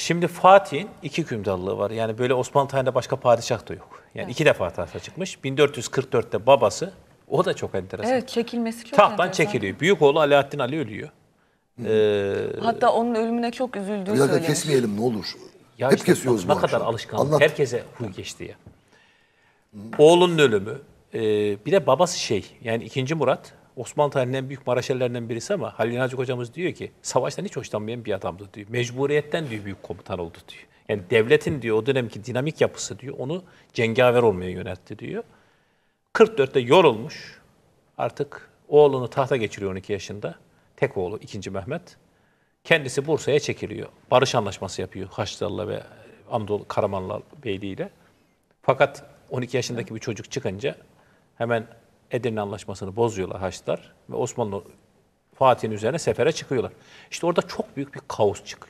Şimdi Fatih'in iki hükümdarlığı var. Yani böyle Osmanlı tarihinde başka padişah da yok. Yani evet. iki defa tahta çıkmış. 1444'te babası, o da çok enteresan. Evet çekilmesi çok Tahttan enteresan. çekiliyor. Büyük oğlu Alaaddin Ali ölüyor. Ee, Hatta onun ölümüne çok üzüldüğü söylenmiş. Ya kesmeyelim ne olur. Ya Hep işte, kesiyoruz bu Ne kadar alışkanlık. Anlat. Herkese huy geçti ya. Hı. Oğlunun ölümü. Ee, bir de babası şey yani ikinci Murat Osmanlı tarihinin en büyük maraşellerinden birisi ama Halil İnalcık hocamız diyor ki savaştan hiç hoşlanmayan bir adamdı diyor. Mecburiyetten diyor büyük komutan oldu diyor. Yani devletin diyor o dönemki dinamik yapısı diyor onu cengaver olmaya yöneltti diyor. 44'te yorulmuş artık oğlunu tahta geçiriyor 12 yaşında. Tek oğlu 2. Mehmet. Kendisi Bursa'ya çekiliyor. Barış anlaşması yapıyor Haçlılarla ve Anadolu Karamanlı Beyliği ile. Fakat 12 yaşındaki bir çocuk çıkınca hemen Edirne Anlaşması'nı bozuyorlar Haçlılar ve Osmanlı Fatih'in üzerine sefere çıkıyorlar. İşte orada çok büyük bir kaos çıkıyor.